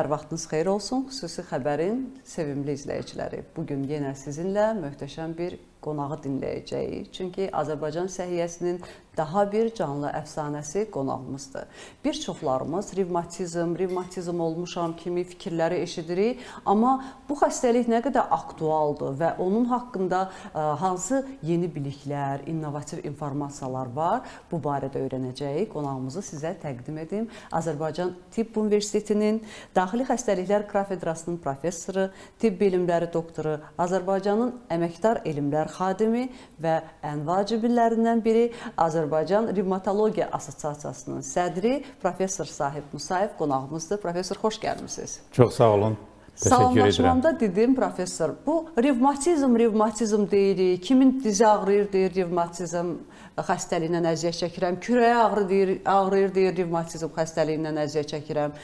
Hər vaxtınız xeyir olsun. Xüsusi xəbərin sevimli izləyiciləri. Bu gün yenə sizinlə möhtəşəm bir qonağı dinləyəcəyik. Çünki Azərbaycan səhiyyəsinin daha bir canlı əfsanəsi qonağımızdır. Bir çoxlarımız revmatizm, revmatizm olmuşam kimi fikirləri eşidirik, amma bu xəstəlik nə qədər aktualdır və onun haqqında e, hansı yeni biliklər, innovativ informasiyalar var, bu barədə öyrənəcəyik. Qonağımızı sizə təqdim edim. Azərbaycan Tibb Universitetinin Daxili Xəstəliklər Kafedrasının professoru, tibb bilimləri doktoru, Azərbaycanın əməkdar elmlər xadimi və ən vaciblərindən biri Azərbaycan Revmatologiya Assosiasiyasının sədri professor Sahib Musayev qonağımızdır. Professor xoş gəlmisiniz. Çox sağ olun. Salamlaşmamda dedim professor, bu revmatizm, revmatizm deyirik. Kimin dizi ağrıyır deyir revmatizm xəstəliyindən əziyyət çəkirəm. Kürəyə ağrı deyir, ağrıyır deyir revmatizm xəstəliyindən əziyyət çəkirəm.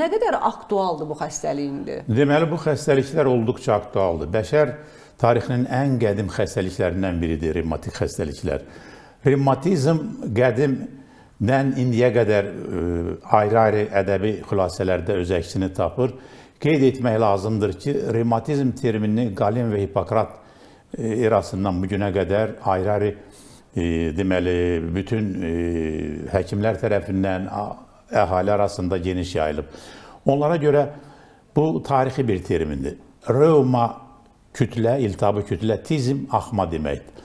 Nə qədər aktualdır bu xəstəlik indi? Deməli bu xəstəliklər olduqca aktualdır. Bəşər tarixinin ən qədim xəstəliklərindən biridir revmatik xəstəliklər. Revmatizm qədimdən indiyə qədər e, ayrı-ayrı ədəbi xülasələrdə öz əksini tapır. Qeyd etmək lazımdır ki, revmatizm terminini Qalin və Hipokrat e, erasından bu günə qədər ayrı-ayrı e, deməli bütün həkimlər tərəfindən əhali arasında geniş yayılıb. Onlara görə bu tarixi bir termindir. Revma kütlə, iltihabı kütlə, tizm, axma deməkdir.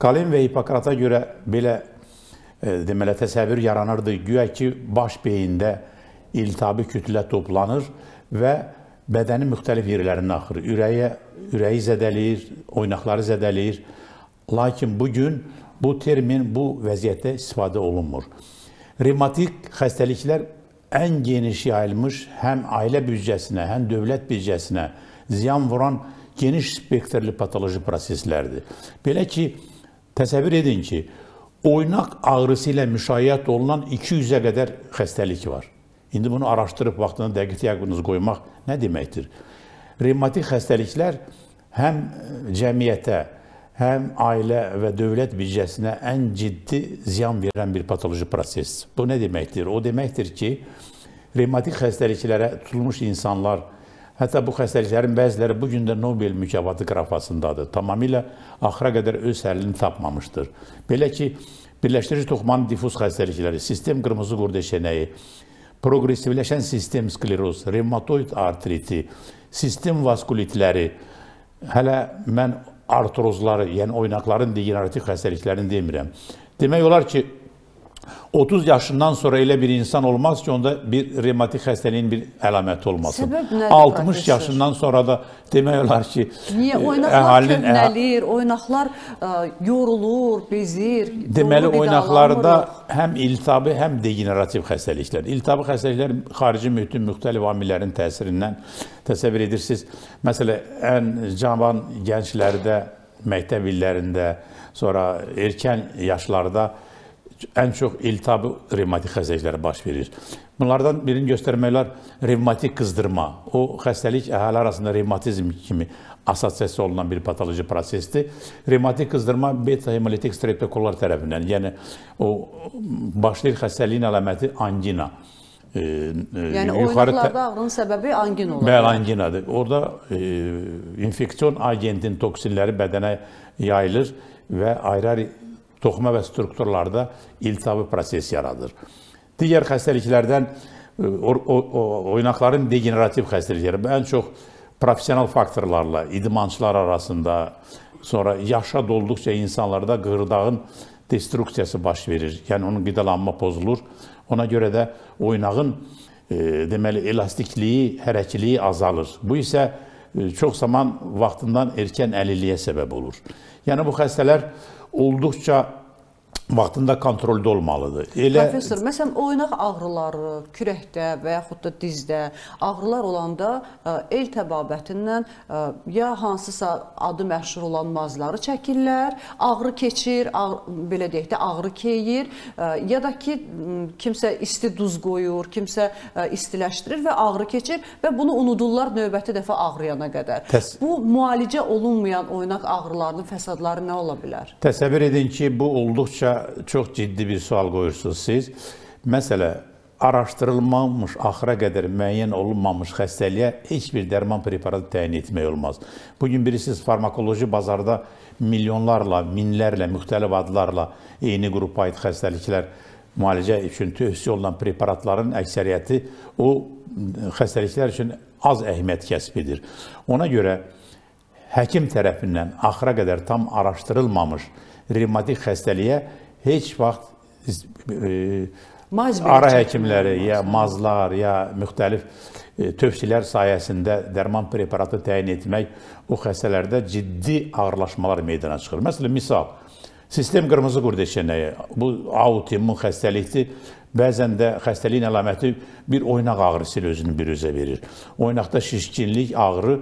Kalin və Hipokrata görə belə e, deməli təsəvvür yaranırdı. Güya ki, baş beyində iltihabı kütlə toplanır və bədənin müxtəlif yerlərinə axır. Ürəyə, ürəyi zədələyir, oynaqları zədələyir. Lakin bu gün bu termin bu vəziyyətdə istifadə olunmur. Revmatik xəstəliklər ən geniş yayılmış həm ailə büdcəsinə, həm dövlət büdcəsinə ziyan vuran xəstəliklərdir geniş spektrli patoloji proseslərdir. Belə ki, təsəvvür edin ki, oynaq ağrısı ilə müşayiət olunan 200-ə qədər xəstəlik var. İndi bunu araşdırıb vaxtında dəqiq diaqnoz qoymaq nə deməkdir? Revmatik xəstəliklər həm cəmiyyətə, həm ailə və dövlət büdcəsinə ən ciddi ziyan verən bir patoloji prosesdir. Bu nə deməkdir? O deməkdir ki, revmatik xəstəliklərə tutulmuş insanlar Hətta bu xəstəliklərin bəziləri bu gün də Nobel mükafatı qrafasındadır. Tamamilə axıra qədər öz həllini tapmamışdır. Belə ki, birləşdirici toxumanın difuz xəstəlikləri, sistem qırmızı qurd eşənəyi, progressivləşən sistem skleroz, revmatoid artriti, sistem vaskulitləri, hələ mən artrozları, yəni oynaqların degenerativ xəstəliklərini demirəm. Demək olar ki, 30 yaşından sonra elə bir insan olmaz ki, onda bir revmatik xəstəliyin bir əlaməti olmasın. Səbəb nədir? 60 profesör? yaşından sonra da demək olar ki, niyə e, oynaqlar əhalin köhnəlir, oynaqlar ə, e, yorulur, bezir. Deməli oynaqlarda həm iltihabı, həm degenerativ xəstəliklər. İltihabı xəstəliklər xarici mühitin müxtəlif amillərin təsirindən təsəvvür edirsiniz. Məsələn, ən cavan gənclərdə, məktəb illərində, sonra erkən yaşlarda ən çox iltihabı revmatik xəstəliklərə baş verir. Bunlardan birini göstərməklər revmatik qızdırma. O xəstəlik əhali arasında revmatizm kimi assosiasiya olunan bir patoloji prosesdir. Revmatik qızdırma beta hemolitik streptokollar tərəfindən, yəni o başlayır xəstəliyin əlaməti angina. E, e yəni oyunlarda ağrının səbəbi angin olur. Bəli, anginadır. Orada e, infeksion agentin toksinləri bədənə yayılır və ayrı-ayrı toxuma və strukturlarda iltihabı proses yaradır. Digər xəstəliklərdən e, o, o, o, oynaqların degenerativ xəstəlikləri ən çox professional faktorlarla idmançılar arasında sonra yaşa dolduqca insanlarda qırdağın destruksiyası baş verir. Yəni onun qidalanma pozulur. Ona görə də oynağın e, deməli elastikliyi, hərəkiliyi azalır. Bu isə e, çox zaman vaxtından erkən əlilliyə səbəb olur. Yəni bu xəstələr oldukça vaxtında kontrolda olmalıdır. Elə Professor, məsələn, oynaq ağrıları, kürəkdə və yaxud da dizdə ağrılar olanda e, el təbabətindən e, ya hansısa adı məşhur olan mazları çəkirlər, ağrı keçir, ağrı, belə deyək də ağrı keyir, e, ya da ki kimsə isti duz qoyur, kimsə istiləşdirir və ağrı keçir və bunu unudurlar növbəti dəfə ağrıyana qədər. Təs bu müalicə olunmayan oynaq ağrılarının fəsadları nə ola bilər? Təsəvvür edin ki, bu olduqca çox ciddi bir sual qoyursunuz siz. Məsələ araşdırılmamış, axıra qədər müəyyən olunmamış xəstəliyə heç bir dərman preparatı təyin etmək olmaz. Bu gün bilirsiniz, farmakoloji bazarda milyonlarla, minlərlə, müxtəlif adlarla eyni qrupa aid xəstəliklər müalicə üçün tövsiyə olunan preparatların əksəriyyəti o xəstəliklər üçün az əhmiyyət kəsb edir. Ona görə həkim tərəfindən axıra qədər tam araşdırılmamış revmatik xəstəliyə heç vaxt e, Maz ara həkimləri maz. ya mazlar ya müxtəlif e, tövsiyələr sayəsində dərman preparatı təyin etmək o xəstələrdə ciddi ağırlaşmalar meydana çıxır. Məsələn, misal sistem qırmızı qurd eşənəyi, bu autoimmun xəstəlikdir. Bəzən də xəstəliyin əlaməti bir oynaq ağrısı ilə özünü bir üzə verir. Oynaqda şişkinlik, ağrı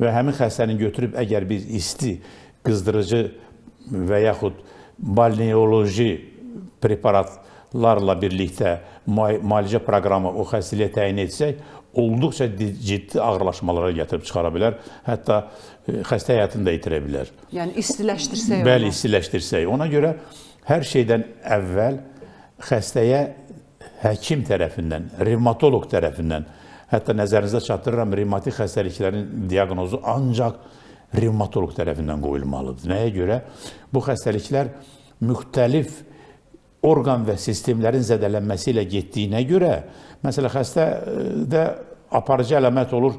və həmin xəstəni götürüb əgər biz isti, qızdırıcı və yaxud e, balneoloji preparatlarla birlikdə müalicə proqramı o xəstəliyə təyin etsək, olduqca ciddi ağırlaşmalara gətirib çıxara bilər. Hətta e, xəstə həyatını da itirə bilər. Yəni istiləşdirsək. Bəli, istiləşdirsək. Ona görə hər şeydən əvvəl xəstəyə həkim tərəfindən, revmatoloq tərəfindən, hətta nəzərinizə çatdırıram, revmatik xəstəliklərin diaqnozu ancaq revmatoloq tərəfindən qoyulmalıdır. Nəyə görə? Bu xəstəliklər müxtəlif orqan və sistemlərin zədələnməsi ilə getdiyinə görə, məsələn, xəstədə aparıcı əlamət olur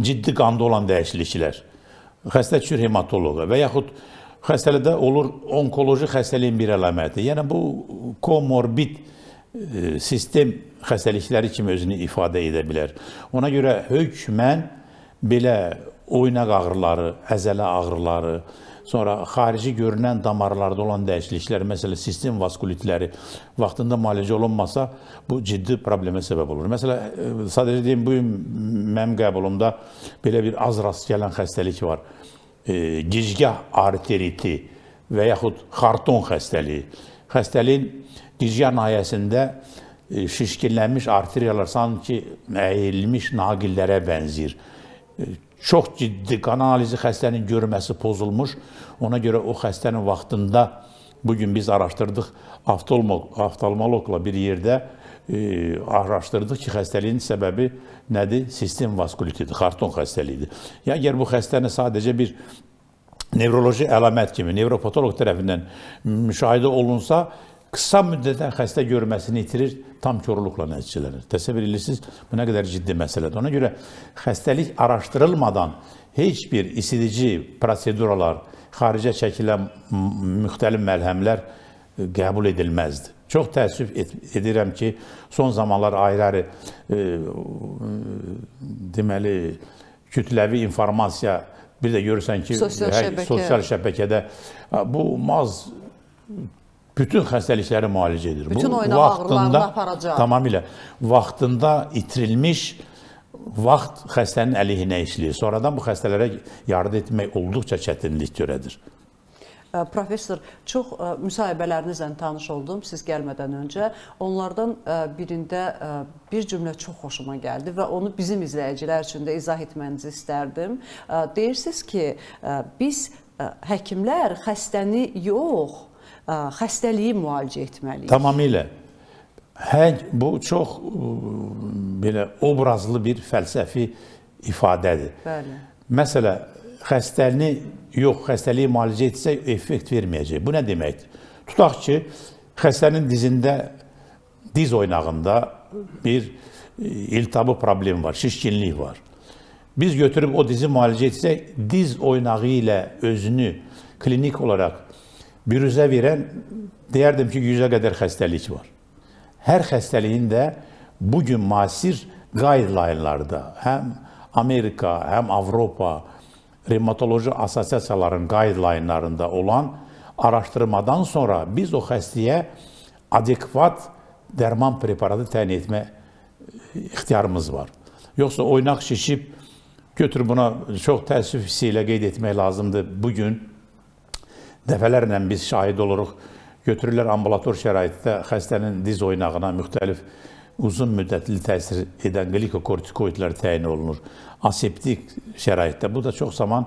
ciddi qanda olan dəyişikliklər. Xəstə düşür hematoloqa və yaxud xəstəlikdə olur onkoloji xəstəliyin bir əlaməti. Yəni bu komorbid e, sistem xəstəlikləri kimi özünü ifadə edə bilər. Ona görə hökmən belə oynaq ağrıları, əzələ ağrıları, sonra xarici görünən damarlarda olan dəyişikliklər, məsələn, sistem vaskulitləri vaxtında müalicə olunmasa, bu ciddi problemə səbəb olur. Məsələn, e, sadəcə deyim, bu gün mənim qəbulumda belə bir az rast gələn xəstəlik var. E, gicgah arteriti və yaxud xarton xəstəliyi. Xəstəliyin gicgah nahiyəsində e, şişkinlənmiş arteriyalar sanki əyilmiş naqillərə bənzəyir e, çox ciddi qan analizi xəstənin görməsi pozulmuş. Ona görə o xəstənin vaxtında bu gün biz araşdırdıq, oftalmoloqla bir yerdə e, araşdırdıq ki, xəstəliyin səbəbi nədir? Sistem vaskulitidir, xarton xəstəliyidir. Ya yəni, əgər bu xəstəni sadəcə bir nevroloji əlamət kimi nevropatoloq tərəfindən müşahidə olunsa, qısa müddətdə xəstə görməsini itirir, tam korluqla nəticələnir. Təsəvvür edirsiniz, bu nə qədər ciddi məsələdir. Ona görə xəstəlik araşdırılmadan heç bir isidici proseduralar, xaricə çəkilən müxtəlif məlhəmlər e, qəbul edilməzdi. Çox təəssüf edirəm ki, son zamanlar ayrı-ayrı e, deməli kütləvi informasiya bir də görürsən ki, sosial, şəbəkə. sosial şəbəkədə bu maz bütün xəstəlikləri müalicə edir. Bütün oynama ağrılarını aparacaq. Tamamilə. Vaxtında itirilmiş vaxt xəstənin əleyhinə işləyir. Sonradan bu xəstələrə yardım etmək olduqca çətinlik törədir. Professor, çox müsahibələrinizlə tanış oldum siz gəlmədən öncə. Onlardan birində bir cümlə çox xoşuma gəldi və onu bizim izləyicilər üçün də izah etmənizi istərdim. Deyirsiniz ki, biz həkimlər xəstəni yox, xəstəliyi müalicə etməliyik. Tamamilə. Həng bu çox belə obrazlı bir fəlsəfi ifadədir. Bəli. Məsələ xəstəlini yox, xəstəliyi müalicə etsə effekt verməyəcək. Bu nə deməkdir? Tutaq ki, xəstənin dizində diz oynağında bir iltihabı problem var, şişkinlik var. Biz götürüb o dizi müalicə etsək, diz oynağı ilə özünü klinik olaraq Bürüzə verən deyərdim ki, 100-ə qədər xəstəlik var. Hər xəstəliyin də bu gün müasir qaydalarında həm Amerika, həm Avropa revmatoloji assosiasiyalarının qaydalarında olan araşdırmadan sonra biz o xəstəyə adekvat dərman preparatı təyin etmə e, ixtiyarımız var. Yoxsa oynaq şişib götür buna çox təəssüf hissi ilə qeyd etmək lazımdır. Bu gün Dəfələrlə biz şahid oluruq. Götürürlər ambulator şəraitdə xəstənin diz oynağına müxtəlif uzun müddətli təsir edən glikokortikoidlər təyin olunur. Aseptik şəraitdə bu da çox zaman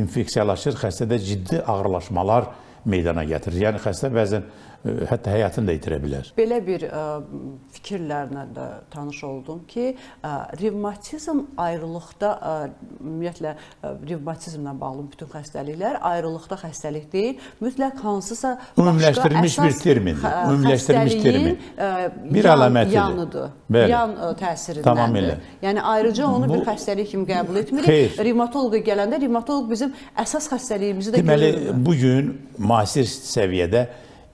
infeksiyalaşır, xəstədə ciddi ağırlaşmalar meydana gətirir. Yəni xəstə bəzən hətta həyatını da itirə bilər. Belə bir ə, e, fikirlərlə də tanış oldum ki, ə, e, revmatizm ayrılıqda ə, e, ümumiyyətlə ə, revmatizmlə bağlı bütün xəstəliklər ayrılıqda xəstəlik deyil, mütləq hansısa ümumiləşdirilmiş bir termindir. Ümumiləşdirilmiş termin. Ə, bir yan, əlamətidir. Yanıdır. Bəli. Yan ə, təsirindəndir. Tamamilə. Yəni ayrıca onu Bu, bir xəstəlik kimi qəbul etmirik. Xeyr. Revmatoloqa gələndə revmatoloq bizim əsas xəstəliyimizi də Deməli, görür. Deməli, bu gün müasir səviyyədə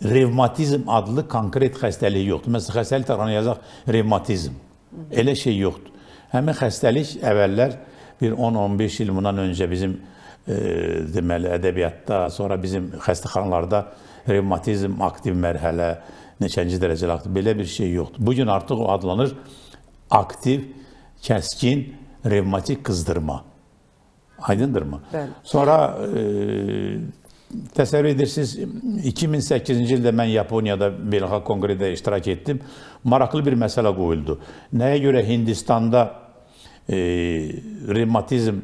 revmatizm adlı konkret xəstəlik yoxdur. Məsələn, xəstəlik tarixinə yazaq revmatizm. Elə şey yoxdur. Həmin xəstəlik əvvəllər bir 10-15 il bundan öncə bizim e, deməli ədəbiyyatda, sonra bizim xəstəxanalarda revmatizm aktiv mərhələ, neçənci dərəcəli aktiv belə bir şey yoxdur. Bu gün artıq o adlanır aktiv kəskin revmatik qızdırma. Aydındırmı? Bəli. Sonra e, Təsəvvür edirsiniz, 2008-ci ildə mən Yaponiyada beynəlxalq konqredə iştirak etdim. Maraqlı bir məsələ qoyuldu. Nəyə görə Hindistanda e, revmatizm,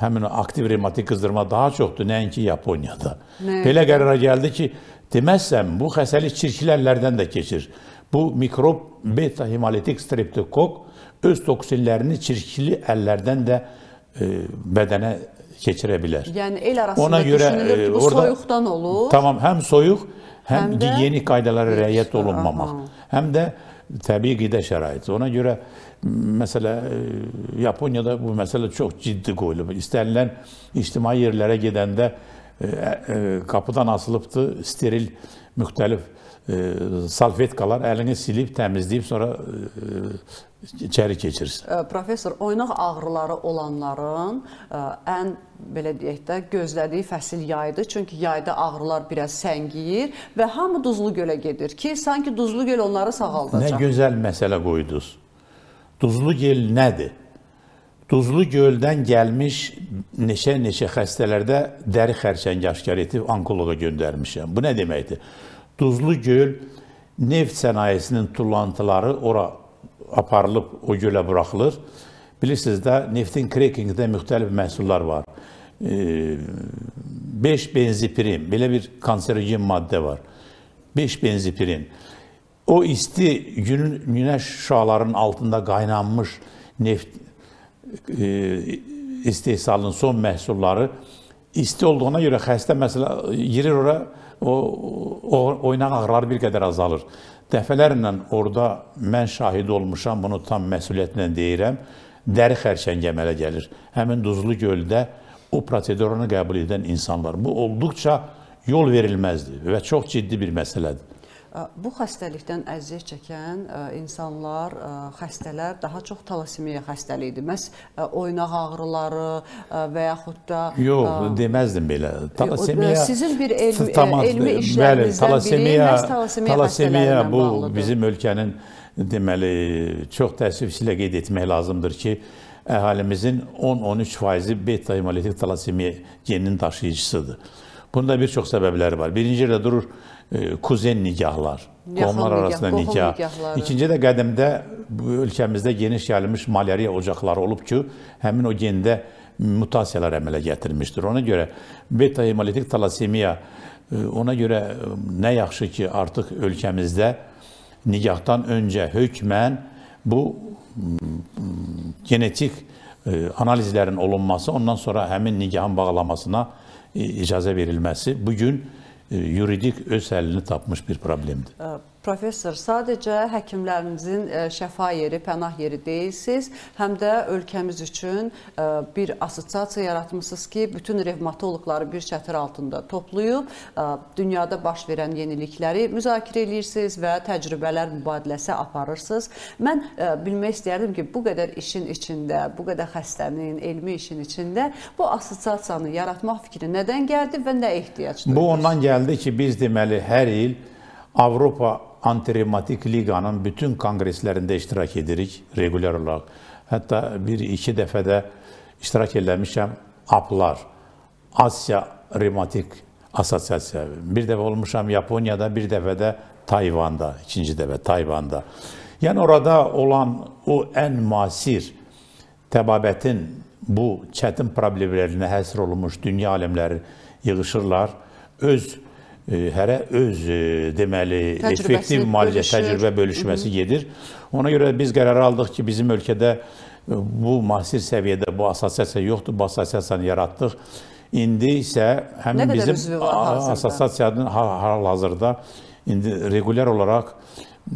həmin aktiv revmatik qızdırma daha çoxdur, nəinki Yaponiyada. Nə? Belə qərara gəldi ki, deməzsən bu xəsəlik çirkilərlərdən də keçir. Bu mikrob beta hemolitik streptokok öz toksinlərini çirkli əllərdən də e, bədənə keçirə bilər. Yəni el arasında Ona görə, düşünülür ki, bu e, orada, soyuqdan olur. Tamam, həm soyuq, həm, həm də, gigiyenik qaydalara rəayət olunmamaq, aha. həm də təbii qidə şəraiti. Ona görə məsələ e, Yaponiyada bu məsələ çox ciddi qoyulub. İstənilən ictimai yerlərə gedəndə e, qapıdan asılıbdı steril müxtəlif salfetkalar əlini silib təmizləyib sonra içəri keçirsin. Professor, oynaq ağrıları olanların ən belə deyək də gözlədiyi fəsil yaydır. Çünki yayda ağrılar biraz səngiyir və hamı duzlu gölə gedir ki, sanki duzlu göl onları sağaldacaq. Nə gözəl məsələ qoydunuz. Duzlu göl nədir? Duzlu göldən gəlmiş neçə-neçə xəstələrdə dəri xərçəngi aşkar etib onkoloqa göndərmişəm. Bu nə deməkdir? Duzlu göl neft sənayesinin tullantıları ora aparılıb o gölə buraxılır. Bilirsiniz də, neftin krekingdə müxtəlif məhsullar var. 5 benzipirin, belə bir kanserogen maddə var. 5 benzipirin. O isti günün günəş şüalarının altında qaynanmış neft e, istehsalının son məhsulları isti olduğuna görə xəstə məsələ e, girir ora o, o oynaq ağrıları bir qədər azalır. Dəfələrlə orada mən şahid olmuşam, bunu tam məsuliyyətlə deyirəm. Dəri xərçəng əmələ gəlir. Həmin Duzlu göldə o prosedurunu qəbul edən insanlar. Bu olduqca yol verilməzdir və çox ciddi bir məsələdir. Bu xəstəlikdən əziyyət çəkən insanlar, xəstələr daha çox talasemiya xəstəliyidir. Məs oynaq ağrıları və yaxud da Yox, deməzdim belə. Talasemiya sizin bir elmi, tamam, e, elmi işlərinizdən bəli, biri məs talasemiya, talasemiya bu bağlıdır. bizim ölkənin deməli çox təəssüflə qeyd etmək lazımdır ki, əhalimizin 10-13%-i beta hemolytik talasemiya geninin daşıyıcısıdır. Bunda bir çox səbəbləri var. Birinci yerdə durur E, kuzen nikahlar, Yaxın qonlar nikah, arasında nikah. nikah. İkinci də qədimdə bu ölkəmizdə geniş yayılmış malariya ocaqları olub ki, həmin o gendə mutasiyalar əmələ gətirmişdir. Ona görə beta hemolitik talasemiya e, ona görə e, nə yaxşı ki, artıq ölkəmizdə nikahdan öncə hökmən bu mm, genetik analizlərin olunması, ondan sonra həmin nikahın bağlamasına icazə verilməsi bu gün E, yuridik özelliğini tapmış bir problemdi. Ee, Professor, sadəcə həkimlərimizin e, şəfa yeri, pənah yeri deyilsiniz, həm də ölkəmiz üçün e, bir assosiasiya yaratmısınız ki, bütün revmatoloqları bir çətir altında toplayıb e, dünyada baş verən yenilikləri müzakirə edirsiniz və təcrübələr mübadiləsi aparırsınız. Mən bilmək istəyərdim ki, bu qədər işin içində, bu qədər xəstənin elmi işin içində bu assosiasiyanı yaratmaq fikri nədən gəldi və nə ehtiyac duyuldu? Bu ondan gəldi ki, biz deməli hər il Avropa Antirematik Liga'nın bütün kongreslerinde iştirak edirik regular olarak. Hatta bir iki defede iştirak eləmişəm APLAR, Asya Rematik Asosiasiya. Bir dəfə olmuşam Japonya'da, bir dəfə də Tayvanda, ikinci dəfə Tayvanda. Yani orada olan o en masir təbabətin bu çetin problemlerine həsr olunmuş dünya alemleri yığışırlar, öz hərə öz e, deməli e, təcrübəsi effektiv maliyyə təcrübə bölüşməsi Hı -hı. gedir. Ona görə biz qərar aldıq ki, bizim ölkədə e, bu müasir səviyyədə bu assosiasiya yoxdur, bu assosiasiyanı yaratdıq. İndi isə həm nə bizim assosiasiyanın hal-hazırda indi regulyar olaraq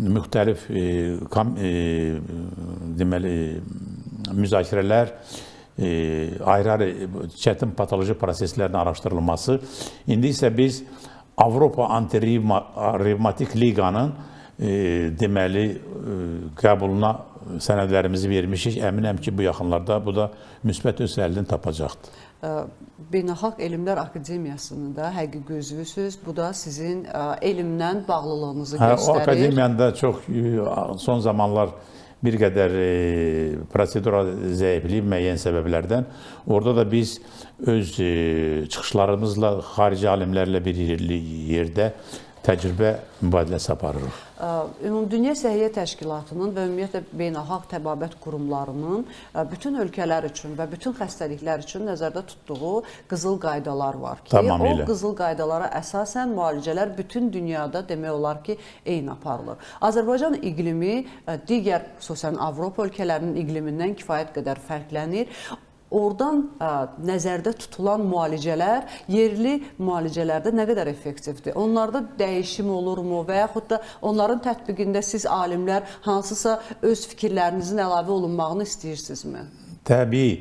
müxtəlif e, kam, e, deməli müzakirələr e, ayrı-ayrı çətin patoloji proseslərin araşdırılması. İndi isə biz Avropa Antirevmatik Liqanın e, deməli e, qəbuluna sənədlərimizi vermişik. Əminəm ki, bu yaxınlarda bu da müsbət öz həllini tapacaqdır. E, Beynəlxalq Elmlər Akademiyasını da həqiqi özünüzsüz. Bu da sizin e, elmlə bağlılığınızı hə, göstərir. Hə, o akademiyanı da çox e, son zamanlar bir qədər e, prosedural zəifliyi müəyyən səbəblərdən. Orada da biz öz e, çıxışlarımızla xarici alimlərlə bir yerdə təcrübə mübadiləsi aparırıq. Ümumdünya Səhiyyə Təşkilatının və ümumiyyətlə beynəlxalq təbabət qurumlarının bütün ölkələr üçün və bütün xəstəliklər üçün nəzərdə tutduğu qızıl qaydalar var ki, Tamamilə. o qızıl qaydalara əsasən müalicələr bütün dünyada demək olar ki, eyni aparılır. Azərbaycan iqlimi digər xüsusən Avropa ölkələrinin iqlimindən kifayət qədər fərqlənir. Oradan ə, e, nəzərdə tutulan müalicələr yerli müalicələrdə nə qədər effektivdir? Onlarda dəyişim olurmu və yaxud da onların tətbiqində siz alimlər hansısa öz fikirlərinizin əlavə olunmağını istəyirsinizmi? Təbii.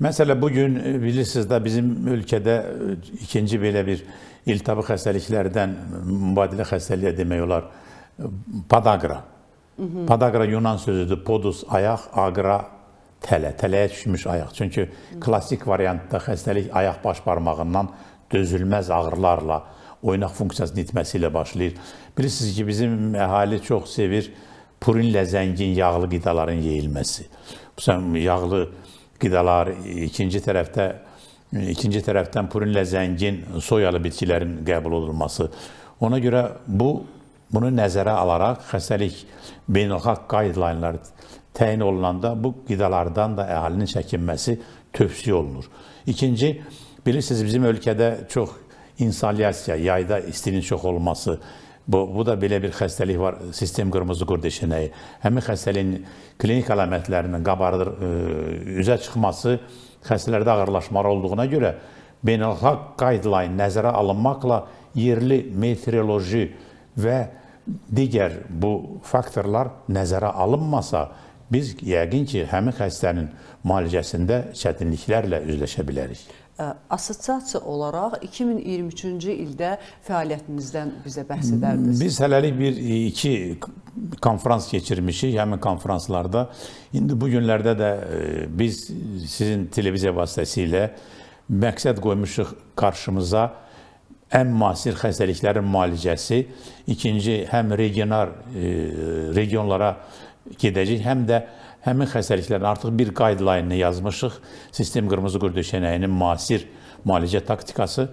Məsələn bu gün e, bilirsiniz də bizim ölkədə e, ikinci belə bir iltihabı xəstəliklərdən mübadilə xəstəliyə demək olar. Padagra. Hı -hı. Padagra Yunan sözüdür. Podus ayaq, agra tələ, tələyə düşmüş ayaq. Çünki klassik variantda xəstəlik ayaq baş barmağından dözülməz ağrılarla, oynaq funksiyasının itməsi ilə başlayır. Bilirsiniz ki, bizim əhali çox sevir purinlə zəngin yağlı qidaların yeyilməsi. Bu yağlı qidalar ikinci tərəfdə ikinci tərəfdən purinlə zəngin soyalı bitkilərin qəbul olunması. Ona görə bu bunu nəzərə alaraq xəstəlik beynəlxalq qaydalarlar təyin olunanda bu qidalardan da əhalinin çəkinməsi tövsiyə olunur. İkinci, bilirsiniz bizim ölkədə çox insalyasiya, yayda istinin çox olması, bu, bu da belə bir xəstəlik var, sistem qırmızı qurd işinəyi. Həmin xəstəliyin klinik əlamətlərinin qabardır, ə, e, üzə çıxması xəstələrdə ağırlaşma olduğuna görə beynəlxalq qaydalayın nəzərə alınmaqla yerli meteoroloji və digər bu faktorlar nəzərə alınmasa, biz yəqin ki, həmin xəstənin müalicəsində çətinliklərlə üzləşə bilərik. Assosiasiya olaraq 2023-cü ildə fəaliyyətinizdən bizə bəhs edərdiniz. Biz hələlik bir e, iki konfrans keçirmişik. Həmin konfranslarda indi bu günlərdə də e, biz sizin televiziya vasitəsilə məqsəd qoymuşuq qarşımıza ən müasir xəstəliklərin müalicəsi, ikinci həm regional e, regionlara gedəcək, həm də həmin xəstəliklərin artıq bir qaydalayını yazmışıq. Sistem qırmızı qurd döşənəyinin müasir müalicə taktikası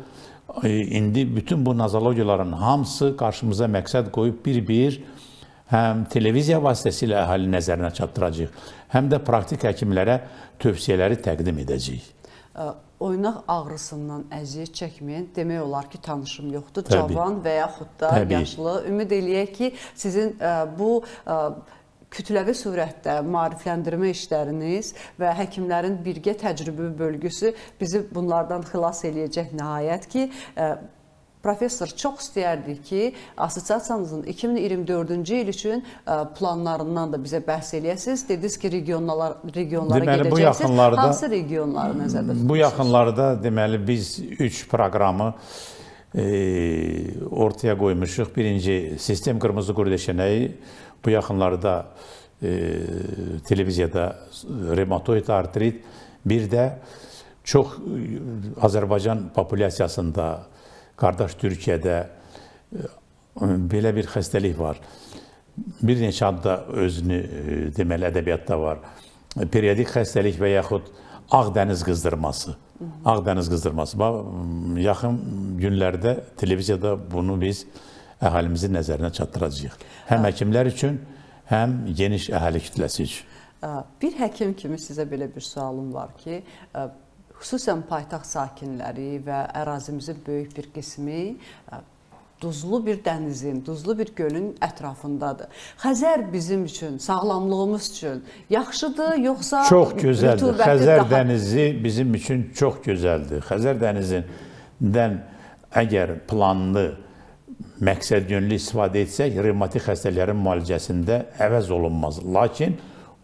indi bütün bu nazologiyaların hamısı qarşımıza məqsəd qoyub bir-bir həm televiziya vasitəsilə əhali nəzərinə çatdıracağıq, həm də praktik həkimlərə tövsiyələri təqdim edəcəyik. Oynaq ağrısından əziyyət çəkməyən demək olar ki, tanışım yoxdur. Təbii. Cavan və yaxud da Təbii. yaşlı. Ümid eləyək ki, sizin bu kütləvi sürətdə maarifləndirmə işləriniz və həkimlərin birgə təcrübə bölgüsü bizi bunlardan xilas eləyəcək nəhayət ki, e, Professor, çox istəyərdik ki, assosiasiyanızın 2024-cü il üçün e, planlarından da bizə bəhs eləyəsiniz. Dediniz ki, regionlar, regionlara deməli, gedəcəksiniz. Yaxınlarda, Hansı regionları nəzərdə tutuyorsunuz? Bu yaxınlarda deməli, biz 3 proqramı e, ortaya qoymuşuq. Birinci, sistem qırmızı qurdeşənəyi Bu yaxınlarda e, televiziyada reumatoid artrit, bir də çox e, Azərbaycan populyasiyasında, qardaş Türkiyədə e, belə bir xəstəlik var. Bir neçə adda özünü e, deməli ədəbiyyatda var. Periodik xəstəlik və yaxud Ağdəniz qızdırması. Ağdəniz qızdırması. Bax, yaxın günlərdə televiziyada bunu biz əhalimizin nəzərinə çatdıracağıq. Həm hə. həkimlər üçün, həm geniş əhali kütləsi üçün. Bir həkim kimi sizə belə bir sualım var ki, xüsusən paytaxt sakinləri və ərazimizin böyük bir qismi duzlu bir dənizin, duzlu bir gölün ətrafındadır. Xəzər bizim üçün, sağlamlığımız üçün yaxşıdır, yoxsa Çox gözəldir. Xəzər daha... dənizi bizim üçün çox gözəldir. Xəzər dənizindən əgər planlı məqsəd yönlü istifadə etsək, revmatik xəstələrin müalicəsində əvəz olunmaz. Lakin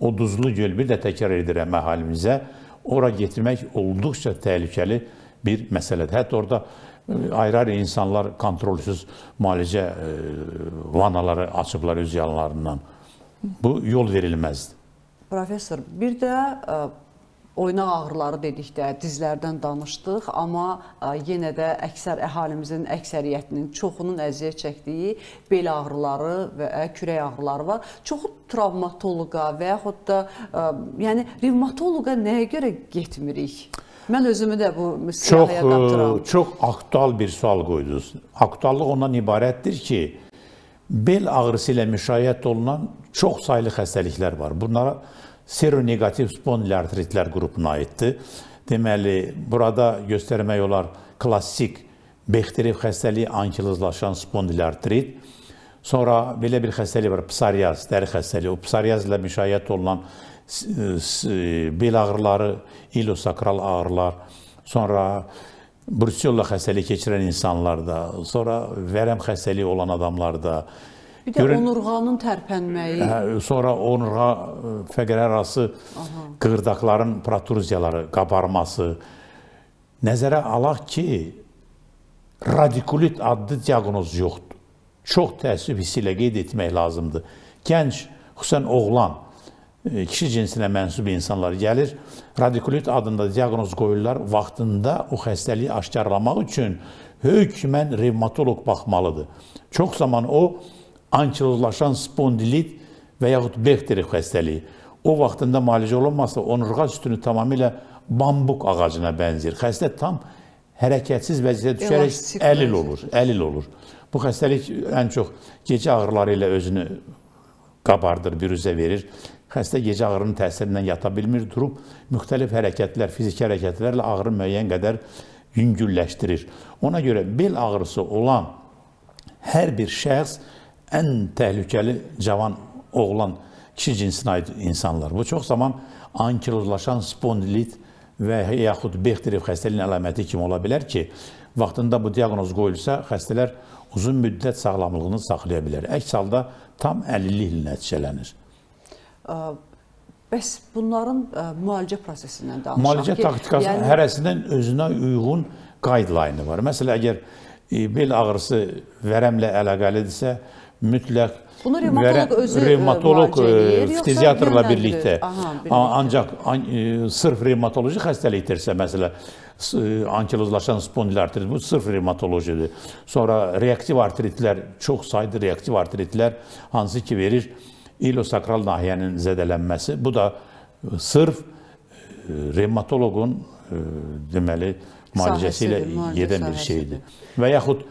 o duzlu göl bir də təkrar edirəm əhalimizə, ora getmək olduqca təhlükəli bir məsələdir. Hətta orada e, ayrı-ayrı insanlar kontrolsüz müalicə e, vanaları açıblar öz yanlarından. Bu yol verilməzdir. Professor, bir də e, Oynaq ağrıları dedikdə dizlərdən danışdıq, amma e, yenə də əksər əhalimizin əksəriyyətinin çoxunun əziyyət çəkdiyi bel ağrıları və e, kürək ağrıları var. Çoxu travmatoloqa və yaxud da e, yəni revmatoloqa nəyə görə getmirik? Mən özümü də bu siyahıya qatıram. Çox aktual bir sual qoydunuz. Aktuallıq ondan ibarətdir ki, bel ağrısı ilə müşayiət olunan çox saylı xəstəliklər var. Bunlara seronegativ spondilartritlər qrupuna aiddir. Deməli, burada göstərmək olar klassik Bexteriyev xəstəliyi ankilozlaşan spondilartrit, sonra belə bir xəstəlik var, psoriaz, dəri xəstəliyi. O psoriaz ilə müşayiət olunan e, e, bel ağrıları, ilosakral ağrılar, sonra brusiolla xəstəliyi keçirən insanlarda, sonra vərəm xəstəliyi olan adamlarda, Bir də Görün, onurğanın tərpənməyi. Hə, sonra onurğa e, fəqərərası qığırdaqların protuziyaları qabarması. Nəzərə alaq ki, radikulit adlı diaqnoz yoxdur. Çox təəssüf hissi ilə qeyd etmək lazımdır. Gənc, xüsusən oğlan, e, kişi cinsinə mənsub insanlar gəlir, radikulit adında diaqnoz qoyurlar. Vaxtında o xəstəliyi aşkarlamaq üçün hökmən revmatoloq baxmalıdır. Çox zaman o ankilozlaşan spondilit və yaxud Bechteri xəstəliyi o vaxtında müalicə olunmasa onurğa sütunu tamamilə bambuq ağacına bənzəyir. Xəstə tam hərəkətsiz vəziyyətə düşərək əlil olur, əlil olur. Bu xəstəlik ən çox gecə ağrıları ilə özünü qabardır, bürüzə verir. Xəstə gecə ağrının təsirindən yata bilmir, durub müxtəlif hərəkətlər, fiziki hərəkətlərlə ağrı müəyyən qədər yüngülləşdirir. Ona görə bel ağrısı olan hər bir şəxs ən təhlükəli cavan oğlan kişi cinsinə aid insanlar. Bu çox zaman ankilozlaşan spondilit və yaxud Bexterev xəstəliyinin əlaməti kimi ola bilər ki, vaxtında bu diaqnoz qoyulsa, xəstələr uzun müddət sağlamlığını saxlaya bilər. Əks halda tam əlilliklə nəticələnir. Bəs bunların müalicə prosesindən danışaq müalicə ki, müalicə taktikası yəni... hərəsindən özünə uyğun qaydalayını var. Məsələn, əgər e, bel ağrısı vərəmlə əlaqəlidirsə, mütləq Bunu revmatoloq verən, özü revmatoloq ftiziatrla birlikdə. Aha, birlikdə. Ancaq an, e, sırf revmatoloji xəstəlikdirsə, məsələn, e, ankilozlaşan spondilartrit bu sırf revmatolojidir. Sonra reaktiv artritlər, çox sayda reaktiv artritlər hansı ki verir ilosakral nahiyənin zədələnməsi. Bu da e, sırf e, revmatoloqun e, deməli müalicəsi ilə yedən bir şeydir. Və yaxud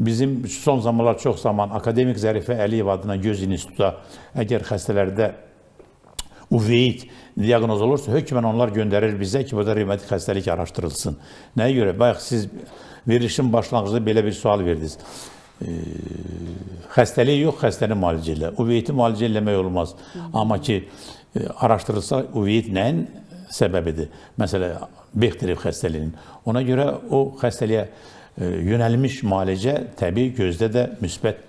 Bizim son zamanlar çox zaman akademik Zərifə Əliyev adına göz instituta əgər xəstələrdə uveit diaqnoz olursa, hökmən onlar göndərir bizə ki, burada revmatik xəstəlik araşdırılsın. Nəyə görə? Bayaq siz verilişin başlanğıcında belə bir sual verdiniz. E, xəstəliyi yox, xəstəni müalicə elə. Uveiti müalicə eləmək olmaz. Amma ki, e, araşdırılsa uveit nəyin səbəbidir? Məsələn, Bexterev xəstəliyinin. Ona görə o xəstəliyə E, yönəlmiş müalicə təbii gözdə də müsbət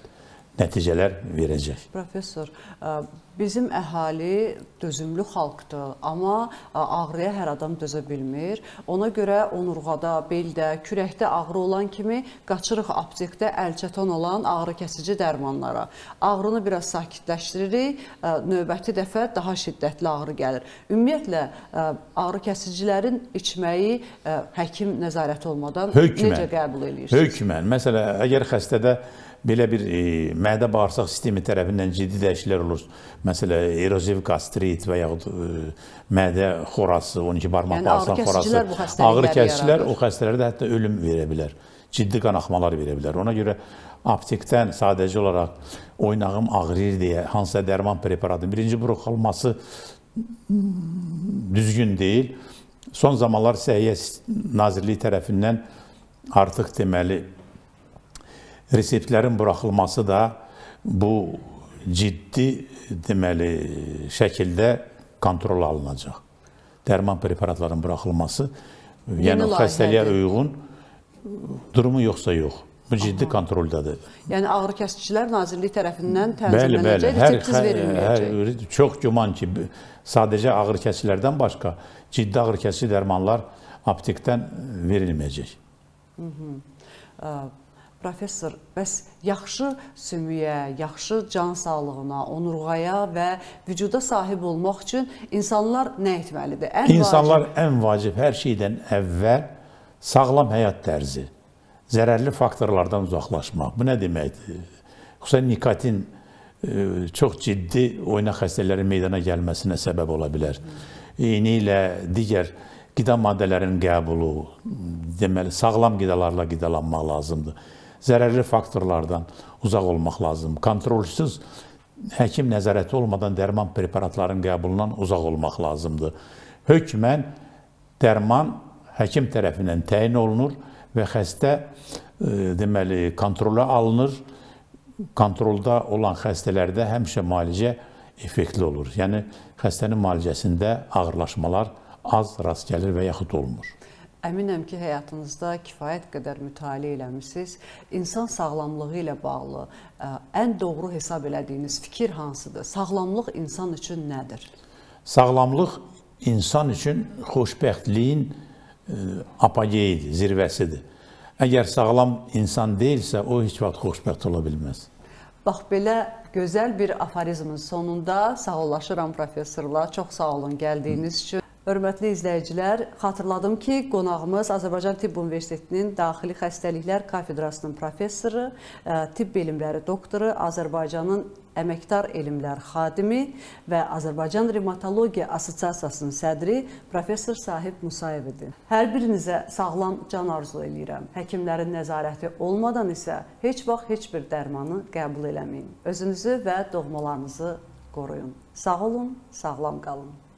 nəticələr verəcək. Professor, e, Bizim əhali dözümlü xalqdır, amma e, ağrıya hər adam dözə bilmir. Ona görə onurğada, beldə, kürəkdə ağrı olan kimi qaçırıq aptekdə əlçatan olan ağrı kəsici dərmanlara. Ağrını biraz sakitləşdiririk, e, növbəti dəfə daha şiddətli ağrı gəlir. Ümumiyyətlə e, ağrı kəsicilərin içməyi həkim nəzarət olmadan Hökmən. necə qəbul edirsiniz? Hökmən. Məsələn, əgər xəstədə belə bir e, mədə bağırsaq sistemi tərəfindən ciddi dəyişikliklər olur. Məsələn, eroziv qastrit və yaxud e, mədə xorası, 12 barmaq yəni, bağırsaq xorası, ağır kəsicilər o xəstələrdə hətta ölüm verə bilər. Ciddi qan axmalar verə bilər. Ona görə aptekdən sadəcə olaraq oynağım ağrıyır deyə hansısa dərman preparatının birinci buraxılması mm, düzgün deyil. Son zamanlar Səhiyyə Nazirliyi tərəfindən artıq deməli reseptlərin buraxılması da bu ciddi deməli şəkildə kontrol alınacaq. Dərman preparatlarının buraxılması, Yeni yəni xəstəliyə uyğun durumu yoxsa yox. Bu ciddi Aha. kontroldədir. Yəni ağrı kəsicilər Nazirlik tərəfindən tənzimlənəcək, reseptsiz verilməyəcək. Hər, hər, çox güman ki, sadəcə ağrı kəsicilərdən başqa ciddi ağrı kəsici dərmanlar aptekdən verilməyəcək. Hı -hı. Professor, bəs yaxşı sümüyə, yaxşı can sağlığına, onurğaya və vücuda sahib olmaq üçün insanlar nə etməlidir? Ən insanlar vacib... ən vacib hər şeydən əvvəl sağlam həyat tərzi, zərərli faktorlardan uzaqlaşmaq. Bu nə deməkdir? Xüsusən nikotin e, çox ciddi oynaq xəstələrinin meydana gəlməsinə səbəb ola bilər. Eyni ilə digər qida maddələrinin qəbulu, deməli sağlam qidalarla qidalanmaq lazımdır zərərli faktorlardan uzaq olmaq lazımdır. Kontrolsüz həkim nəzarəti olmadan dərman preparatlarının qəbulundan uzaq olmaq lazımdır. Hökmən dərman həkim tərəfindən təyin olunur və xəstə e, deməli kontrola alınır. Kontrolda olan xəstələrdə həmişə müalicə effektli olur. Yəni xəstənin müalicəsində ağırlaşmalar az rast gəlir və yaxud olmur. Əminəm ki, həyatınızda kifayət qədər mütaliə eləmisiniz. İnsan sağlamlığı ilə bağlı ən doğru hesab elədiyiniz fikir hansıdır? Sağlamlıq insan üçün nədir? Sağlamlıq insan üçün xoşbəxtliyin apogeyidir, zirvəsidir. Əgər sağlam insan deyilsə, o heç vaxt xoşbəxt ola bilməz. Bax belə gözəl bir aforizmin sonunda sağollaşıram professorla. Çox sağ olun gəldiyiniz üçün. Hörmətli izləyicilər, xatırladım ki, qonağımız Azərbaycan Tibb Universitetinin Daxili Xəstəliklər Kafedrasının professoru, e, tibb elmləri doktoru, Azərbaycanın əməkdar elmlər xadimi və Azərbaycan Revmatologiya Assosiasiyasının sədri professor Sahib Musayev idi. Hər birinizə sağlam can arzu eləyirəm. Həkimlərin nəzarəti olmadan isə heç vaxt heç bir dərmanı qəbul eləməyin. Özünüzü və doğmalarınızı qoruyun. Sağ olun, sağlam qalın.